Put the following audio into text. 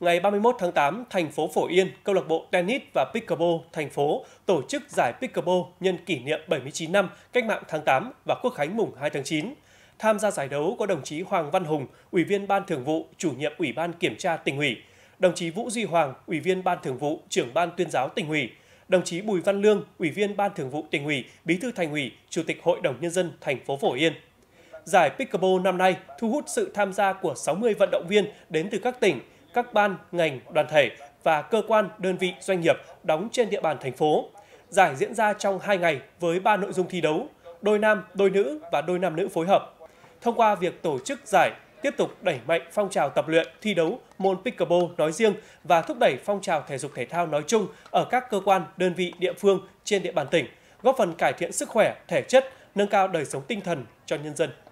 ngày 31 tháng 8, thành phố Phổ Yên, câu lạc bộ tennis và pickleball thành phố tổ chức giải pickleball nhân kỷ niệm 79 năm Cách mạng tháng 8 và Quốc khánh mùng 2 tháng 9. Tham gia giải đấu có đồng chí Hoàng Văn Hùng, Ủy viên Ban Thường vụ, Chủ nhiệm Ủy ban Kiểm tra tỉnh ủy, đồng chí Vũ Duy Hoàng, Ủy viên Ban Thường vụ, Trưởng ban Tuyên giáo tỉnh ủy, đồng chí Bùi Văn Lương, Ủy viên Ban Thường vụ tỉnh ủy, Bí thư Thành ủy, Chủ tịch Hội đồng nhân dân thành phố Phổ Yên giải Pickleball năm nay thu hút sự tham gia của 60 vận động viên đến từ các tỉnh các ban, ngành, đoàn thể và cơ quan, đơn vị, doanh nghiệp đóng trên địa bàn thành phố. Giải diễn ra trong 2 ngày với 3 nội dung thi đấu, đôi nam, đôi nữ và đôi nam nữ phối hợp. Thông qua việc tổ chức giải, tiếp tục đẩy mạnh phong trào tập luyện, thi đấu môn pickleball nói riêng và thúc đẩy phong trào thể dục thể thao nói chung ở các cơ quan, đơn vị, địa phương trên địa bàn tỉnh, góp phần cải thiện sức khỏe, thể chất, nâng cao đời sống tinh thần cho nhân dân.